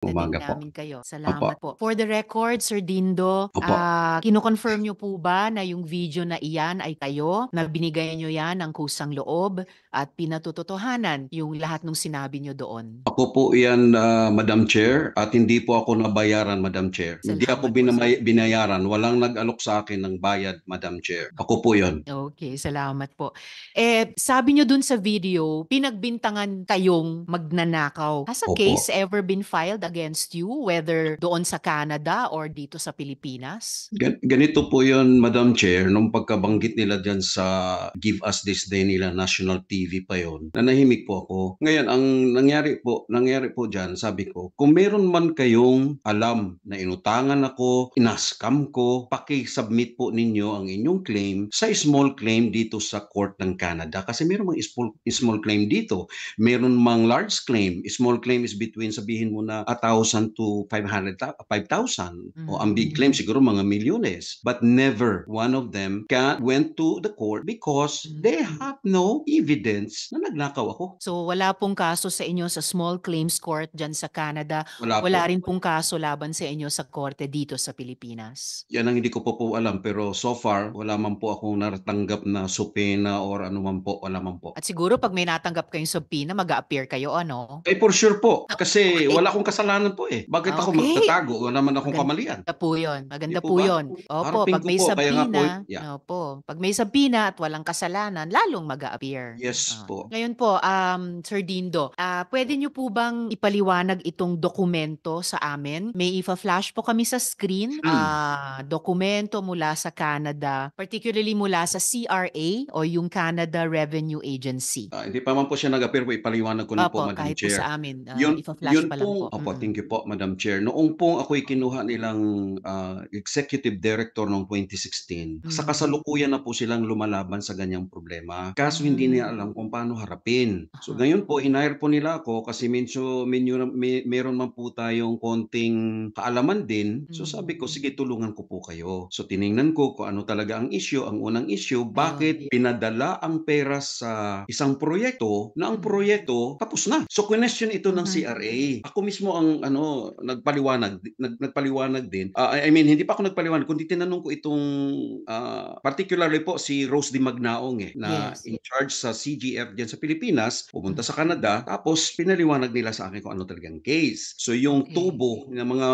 Umaga po. namin kayo. Salamat Opo. po. For the record, Sir Dindo, Opo. ah, kinoconfirm nyo po ba na yung video na iyan ay kayo, na binigay nyo yan ng kusang loob at pinatototohanan yung lahat ng sinabi nyo doon? Ako po yan, ah, Madam Chair, at hindi po ako nabayaran, Madam Chair. Hindi ako po, binamay- binayaran. Walang nag-alok sa akin ng bayad, Madam Chair. Ako po yon. Okay, salamat po. Eh, sabi nyo doon sa video, pinagbintangan kayong magnanakaw. Has a Opo. case ever been filed against you, whether doon sa Canada or dito sa Pilipinas? ganito po yun, Madam Chair, nung pagkabanggit nila dyan sa Give Us This Day nila, National TV pa yun, nanahimik po ako. Ngayon, ang nangyari po, nangyari po dyan, sabi ko, kung meron man kayong alam na inutangan ako, inaskam ko, paki-submit po ninyo ang inyong claim sa small claim dito sa court ng Canada. Kasi meron mga small, small claim dito. Meron mang large claim. Small claim is between, sabihin mo na, at 4,000 to 500, 5,000. Mm-hmm. O ang big mm-hmm. claim siguro mga milyones. But never one of them can, went to the court because mm-hmm. they have no evidence na nagnakaw ako. So wala pong kaso sa inyo sa small claims court dyan sa Canada. Wala, wala po. rin pong kaso laban sa inyo sa korte dito sa Pilipinas. Yan ang hindi ko po po alam pero so far wala man po akong natanggap na subpoena or ano man po, wala man po. At siguro pag may natanggap kayong subpoena, mag-appear kayo ano? Eh for sure po ah, kasi okay. wala akong kasalanan kasalanan po eh. Bakit okay. ako magtatago? Wala naman akong Maganda kamalian. Maganda po yun. Maganda po, po yun. Opo, Harapin pag may po, sabina, po, eh, yeah. opo, pag may sabina at walang kasalanan, lalong mag appear Yes uh, po. Ngayon po, um, Sir Dindo, uh, pwede nyo po bang ipaliwanag itong dokumento sa amin? May ifa-flash po kami sa screen. Hmm. Uh, dokumento mula sa Canada, particularly mula sa CRA o yung Canada Revenue Agency. Uh, hindi pa man po siya nag-appear po, ipaliwanag ko na opo, po, Madam kahit Chair. kahit po sa amin. Uh, yun, ifa-flash yun pa lang po. po. Opo, Thank you po, Madam Chair. Noong pong ako'y kinuha nilang uh, executive director noong 2016, mm-hmm. sa kasalukuyan na po silang lumalaban sa ganyang problema. Kaso hindi mm. nila alam kung paano harapin. So ngayon po, inire po nila ako kasi medyo, minyo, may, meron man po tayong konting kaalaman din. So sabi ko, mm. sige tulungan ko po kayo. So tiningnan ko kung ano talaga ang issue. Ang unang issue, ah, bakit pinadala ang pera sa isang proyekto na ang mm. proyekto tapos na. So question ito ng mm-hmm. CRA. Ako mismo ang ang ano nagpaliwanag nag, nagpaliwanag din. Uh, I mean hindi pa ako nagpaliwanag kundi tinanong ko itong uh, particularly po si Rose Di Magnaong eh na yes. in charge sa CGF diyan sa Pilipinas, pumunta sa Canada tapos pinaliwanag nila sa akin kung ano talagang case. So yung okay. tubo ng mga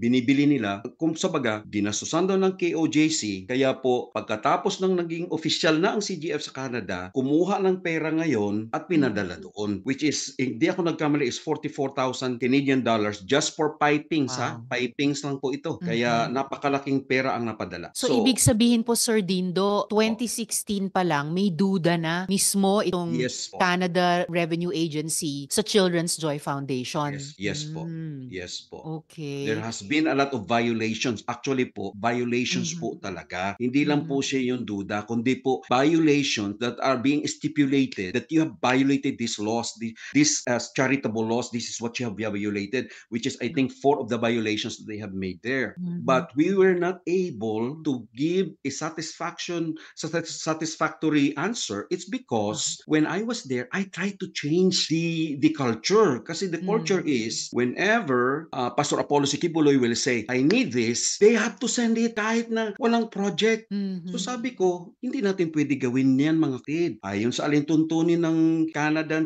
binibili nila kung baga ginastusan daw ng KOJC kaya po pagkatapos ng naging official na ang CGF sa Canada, kumuha ng pera ngayon at pinadala mm. doon which is hindi ako nagkamali is 44,000 Canadian dollars dollars just for piping wow. ha. Pipings lang po ito. Mm-hmm. Kaya mm-hmm. napakalaking pera ang napadala. So, so ibig sabihin po Sir Dindo, 2016 pa lang may duda na mismo itong yes, Canada Revenue Agency sa Children's Joy Foundation. Yes, yes mm. po. Yes po. Okay. There has been a lot of violations. Actually po, violations mm-hmm. po talaga. Hindi lang mm-hmm. po siya yung duda kundi po violations that are being stipulated that you have violated these laws, these, these uh, charitable laws. This is what you have violated listed, which is, I think, four of the violations that they have made there. Mm-hmm. But we were not able to give a satisfaction, satisfactory answer. It's because okay. Uh-huh. when I was there, I tried to change the, the culture. Kasi the culture mm-hmm. is, whenever uh, Pastor Apollo Sikibuloy will say, I need this, they have to send it kahit na walang project. Mm-hmm. So sabi ko, hindi natin pwede gawin niyan mga kid. Ayon sa alintuntunin ng Canada,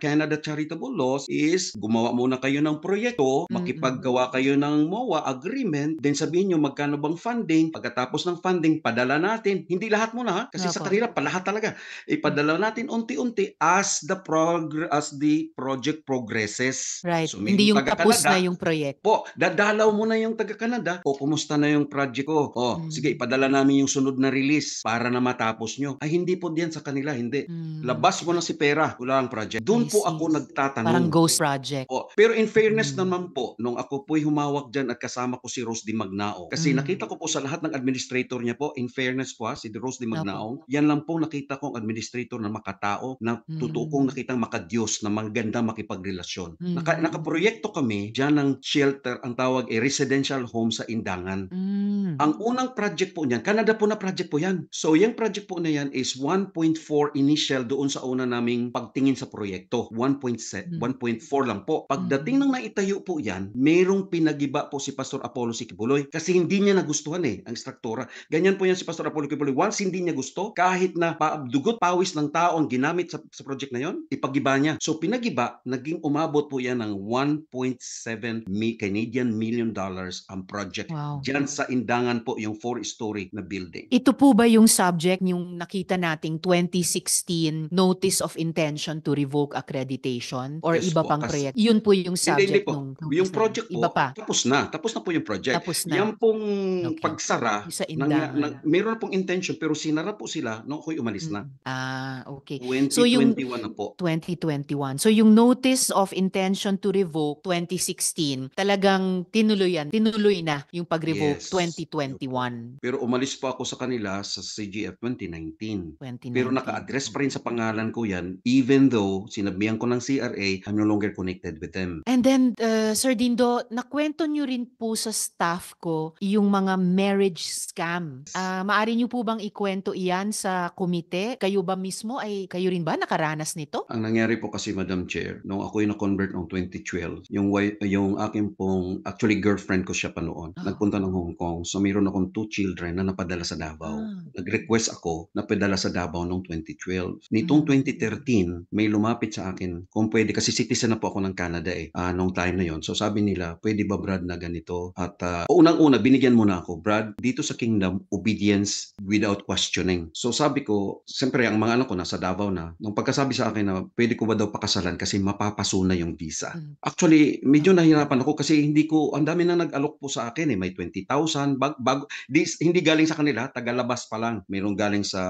Canada Charitable Laws is gumawa muna kayo ng proyekto, mm-hmm. makipaggawa kayo ng MOA agreement, then sabihin nyo magkano bang funding, pagkatapos ng funding, padala natin, hindi lahat muna ha, kasi Apo. sa kanila palahat talaga, ipadala natin unti-unti as the prog- as the project progresses. Right, so, hindi yung tapos na yung proyekto. Po, dadalaw mo na yung taga-Canada, o kumusta na yung project ko, o mm sige, ipadala namin yung sunod na release para na matapos nyo. Ay, hindi po diyan sa kanila, hindi. mm Labas mo na si pera, wala ang project. Doon po ako nagtatanong. Parang ghost project. O, pero in fairness, fairness mm. naman po, nung ako po'y humawak dyan at kasama ko si Rose Di Magnao, kasi mm. nakita ko po sa lahat ng administrator niya po, in fairness po ha, si Rose Di Magnao, Dapo. yan lang po nakita kong administrator na makatao, na mm. totoo kong nakitang makadiyos, na maganda makipagrelasyon. Mm. Naka, nakaproyekto kami dyan ng shelter, ang tawag ay eh, residential home sa Indangan. Mm. Ang unang project po niyan, Canada po na project po yan. So yung project po na yan is 1.4 initial doon sa una naming pagtingin sa proyekto. 1.4 mm. lang po. Pagdating mm. ng itayo po yan, merong pinagiba po si Pastor Apollo Kibuloy kasi hindi niya nagustuhan eh ang struktura. Ganyan po yan si Pastor Apollo Kibuloy. Once hindi niya gusto, kahit na paabdugot, pawis ng tao ang ginamit sa, sa project na yon, ipagiba niya. So pinagiba, naging umabot po yan ng 1.7 Canadian million dollars ang project. Wow. Diyan sa Indangan po yung four-story na building. Ito po ba yung subject yung nakita nating 2016 Notice of Intention to Revoke Accreditation or yes iba po, pang proyekto? Yun po yung subject project? Hindi po. Nung, yung project po, Iba pa. tapos na. Tapos na po yung project. Tapos na. Yan pong okay. pagsara, nang, nang, meron na pong intention pero sinara po sila nung ako'y umalis na. Hmm. Ah, okay. 2021 so yung, na po. 2021. So yung notice of intention to revoke 2016, talagang tinuloyan, tinuloy na yung pag-revoke yes. 2021. Pero umalis po ako sa kanila sa CGF 2019. 2019. Pero naka-address pa rin sa pangalan ko yan even though sinabihan ko ng CRA, I'm no longer connected with them. And then uh, Sir Dindo, nakwento nyo rin po sa staff ko yung mga marriage scam. Uh, ah, maari nyo po bang ikwento iyan sa komite? Kayo ba mismo ay kayo rin ba nakaranas nito? Ang nangyari po kasi Madam Chair, nung ako yung na-convert noong 2012, yung, yung akin pong, actually girlfriend ko siya pa noon, oh. nagpunta ng Hong Kong. So mayroon akong two children na napadala sa Davao. Ah. Nag-request ako na padala sa Davao noong 2012. Nitong mm. Ah. 2013, may lumapit sa akin kung pwede kasi citizen na po ako ng Canada eh. Uh, noong time na yon. So sabi nila, pwede ba Brad na ganito? At uh, unang-una, binigyan mo na ako, Brad, dito sa kingdom, obedience without questioning. So sabi ko, siyempre ang mga anak ko nasa Davao na, nung pagkasabi sa akin na pwede ko ba daw pakasalan kasi mapapaso na yung visa. Mm. Actually, medyo nahirapan ako kasi hindi ko, ang dami na nag-alok po sa akin eh, may 20,000, bag, bag, di, hindi galing sa kanila, tagalabas pa lang. Mayroong galing sa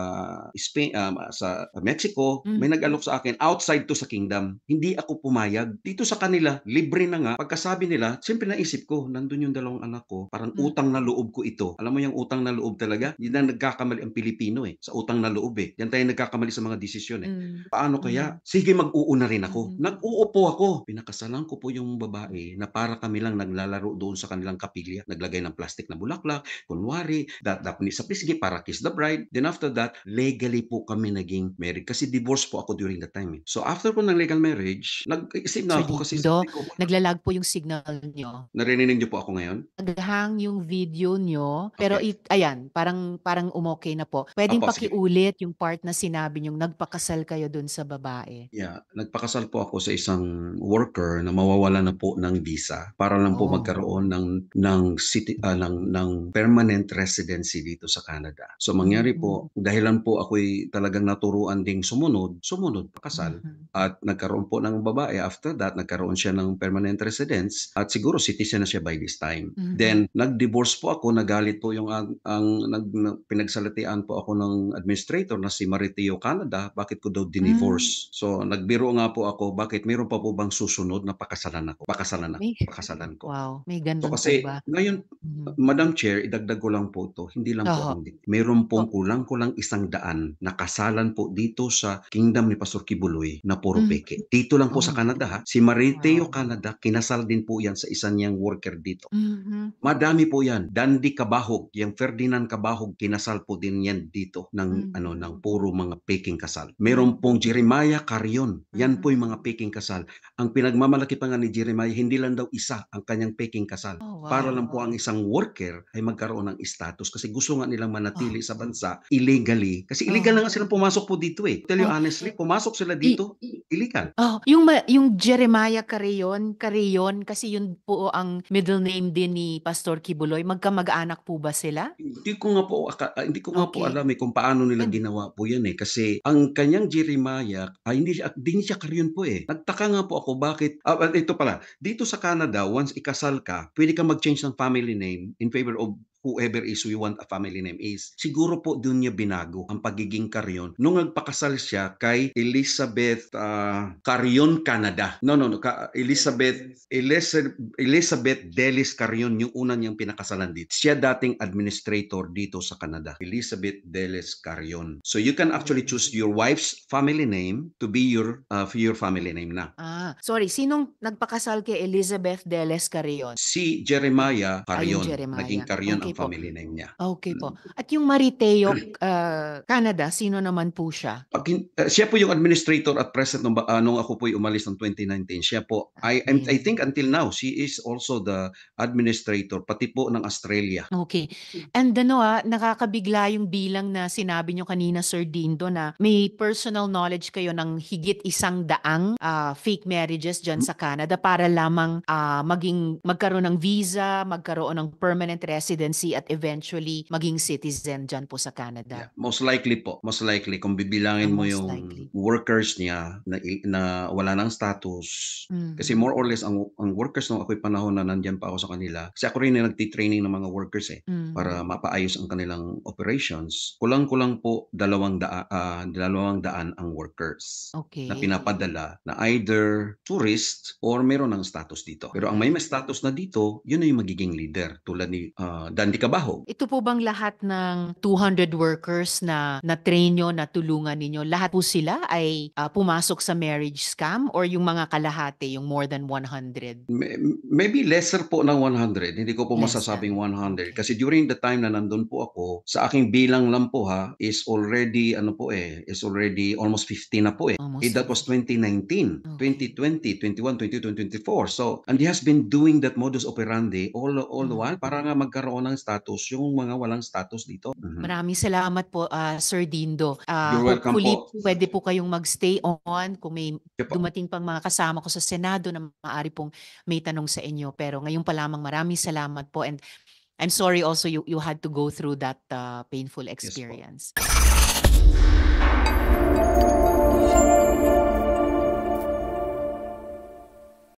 Spain, um, sa Mexico, may mm. nag-alok sa akin outside to sa kingdom. Hindi ako pumayag. Dito sa kanila, live libre na nga, pagkasabi nila, siyempre naisip ko, nandun yung dalawang anak ko, parang hmm. utang na loob ko ito. Alam mo yung utang na loob talaga? Yun na nagkakamali ang Pilipino eh, sa utang na loob eh. Yan tayo nagkakamali sa mga desisyon eh. Hmm. Paano kaya? Hmm. Sige, mag-uuna rin ako. Hmm. Nag-uupo ako. Pinakasalan ko po yung babae na para kami lang naglalaro doon sa kanilang kapilya. Naglagay ng plastic na bulaklak, kunwari, dadapni sa sige, para kiss the bride. Then after that, legally po kami naging married kasi divorce po ako during that time. Eh. So after po ng legal marriage, nag-isip na so, ako kasi do, ko, naglalag po yung signal nyo. Narinig niyo po ako ngayon? Naghang yung video nyo. Pero okay. it, ayan, parang, parang umokay na po. Pwedeng Opo, pakiulit sige. yung part na sinabi nyo, nagpakasal kayo dun sa babae. Yeah, nagpakasal po ako sa isang worker na mawawala na po ng visa para lang po oh. magkaroon ng ng city uh, ng ng permanent residency dito sa Canada. So mangyari po mm-hmm. dahilan po ako'y talagang naturuan ding sumunod, sumunod pakasal mm-hmm. at nagkaroon po ng babae after that nagkaroon siya ng permanent residence at siguro citizen na siya by this time. Mm-hmm. Then nag-divorce po ako, nagalit po yung ang, ang nag, pinagsalatian po ako ng administrator na si Maritio Canada, bakit ko daw dinivorce? Mm-hmm. So nagbiro nga po ako, bakit mayroon pa po bang susunod na pakasalan ako? Pakasalan ako, may, pakasalan ko. Wow, may ganun so, kasi ba? Ngayon, mm-hmm. Madam Chair, idagdag ko lang po to, hindi lang uh po hindi. Mayroon pong oh. kulang-kulang isang daan na kasalan po dito sa Kingdom ni Pastor Kibuloy na puro mm-hmm. peke. Dito lang po oh. sa Canada ha. Si Maritio wow. Canada Canada, kinasal din po yan sa isang niyang worker dito. Mm-hmm. Madami po yan. Dandy Kabahog, yung Ferdinand Kabahog, kinasal po din yan dito ng, mm-hmm. ano, ng puro mga peking kasal. Meron pong Jeremiah Carion. Yan mm-hmm. po yung mga peking kasal. Ang pinagmamalaki pa nga ni Jeremiah, hindi lang daw isa ang kanyang peking kasal. Oh, wow. Para lang po ang isang worker ay magkaroon ng status kasi gusto nga nilang manatili oh. sa bansa illegally. Kasi illegal oh. na nga silang pumasok po dito eh. Tell you oh. honestly, pumasok sila dito, I- illegal. Oh, yung, yung Jeremiah Carion, Carmen Carillon kasi yun po ang middle name din ni Pastor Kibuloy. Magkamag-anak po ba sila? Hindi ko nga po ah, hindi ko nga okay. po alam eh kung paano nila ginawa po 'yan eh kasi ang kanyang Jeremiah ay ah, hindi siya din siya Carillon po eh. Nagtaka nga po ako bakit uh, ito pala dito sa Canada once ikasal ka, pwede ka mag-change ng family name in favor of whoever is we want a family name is. Siguro po doon niya binago ang pagiging Karyon Nung nagpakasal siya kay Elizabeth uh, ah, Carion Canada. No, no, no. Ka- Elizabeth, Elizabeth, Elizabeth Delis Carion yung una niyang pinakasalan dito. Siya dating administrator dito sa Canada. Elizabeth Delis Karyon. So you can actually choose your wife's family name to be your uh, your family name na. Ah, sorry. Sinong nagpakasal kay Elizabeth Delis Carion? Si Jeremiah Carion. Naging Carion okay, ang po. family name niya. Okay po. Mm. At yung Mariteo uh, Canada, sino naman po siya? uh, siya po yung administrator at president nung, uh, nung ako po umalis ng 2019. Siya po, okay. I, I think until now, she is also the administrator, pati po ng Australia. Okay. Hmm. And ano ah, nakakabigla yung bilang na sinabi nyo kanina, Sir Dindo, na may personal knowledge kayo ng higit isang daang uh, fake marriages dyan hmm. sa Canada para lamang uh, maging magkaroon ng visa, magkaroon ng permanent residency policy at eventually maging citizen dyan po sa Canada? Yeah, most likely po. Most likely. Kung bibilangin mo yung likely. workers niya na, na wala ng status. Mm. Kasi more or less, ang, ang workers nung ako'y panahon na nandyan pa ako sa kanila, kasi ako rin na nagtitraining ng mga workers eh, mm. para mapaayos ang kanilang operations. Kulang-kulang po dalawang, da, uh, ah, dalawang daan ang workers okay. na pinapadala na either tourist or meron ng status dito. Pero ang may may status na dito, yun na yung magiging leader tulad ni uh, Sandy Cabaho. Ito po bang lahat ng 200 workers na na-train nyo, natulungan ninyo, lahat po sila ay uh, pumasok sa marriage scam or yung mga kalahati, yung more than 100? Maybe lesser po ng 100. Hindi ko po lesser. masasabing 100. Kasi during the time na nandun po ako, sa aking bilang lang po ha, is already, ano po eh, is already almost 15 na po eh. Almost. Eh, that was 2019, okay. 2020, 21, 22, 24. So, and he has been doing that modus operandi all, all the mm. while para nga magkaroon ng walang status, yung mga walang status dito. Mm-hmm. Maraming salamat po, uh, Sir Dindo. Uh, You're welcome po. Pwede po kayong magstay on kung may yeah, dumating pang mga kasama ko sa Senado na maaari pong may tanong sa inyo. Pero ngayon pa lamang maraming salamat po and I'm sorry also you you had to go through that uh, painful experience. Yes, po.